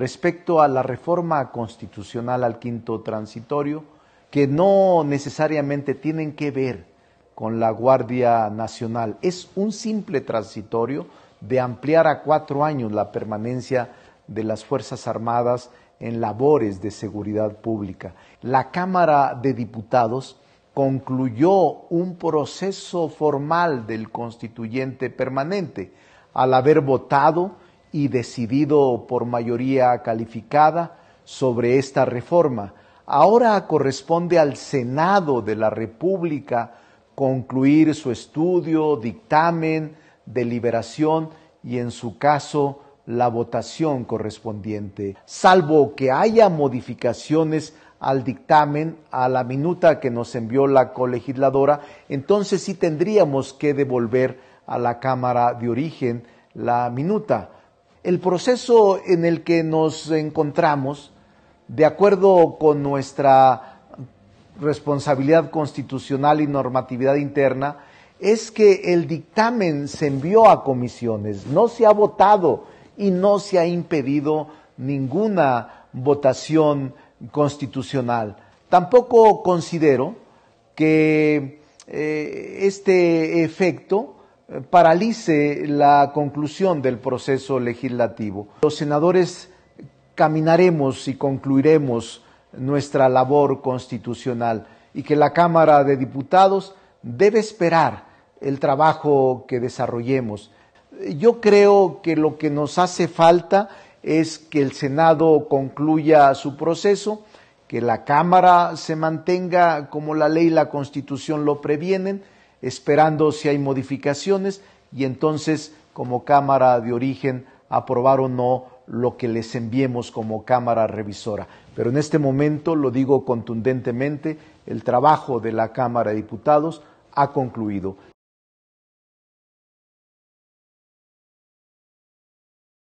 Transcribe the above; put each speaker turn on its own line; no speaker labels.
respecto a la reforma constitucional al quinto transitorio, que no necesariamente tienen que ver con la Guardia Nacional. Es un simple transitorio de ampliar a cuatro años la permanencia de las Fuerzas Armadas en labores de seguridad pública. La Cámara de Diputados concluyó un proceso formal del constituyente permanente al haber votado y decidido por mayoría calificada sobre esta reforma. Ahora corresponde al Senado de la República concluir su estudio, dictamen, deliberación y en su caso la votación correspondiente, salvo que haya modificaciones al dictamen, a la minuta que nos envió la colegisladora, entonces sí tendríamos que devolver a la Cámara de Origen la minuta el proceso en el que nos encontramos, de acuerdo con nuestra responsabilidad constitucional y normatividad interna, es que el dictamen se envió a comisiones, no se ha votado y no se ha impedido ninguna votación constitucional. Tampoco considero que eh, este efecto paralice la conclusión del proceso legislativo. Los senadores caminaremos y concluiremos nuestra labor constitucional y que la Cámara de Diputados debe esperar el trabajo que desarrollemos. Yo creo que lo que nos hace falta es que el Senado concluya su proceso, que la Cámara se mantenga como la ley y la Constitución lo previenen, esperando si hay modificaciones y entonces como Cámara de Origen aprobar o no lo que les enviemos como Cámara Revisora. Pero en este momento, lo digo contundentemente, el trabajo de la Cámara de Diputados ha concluido.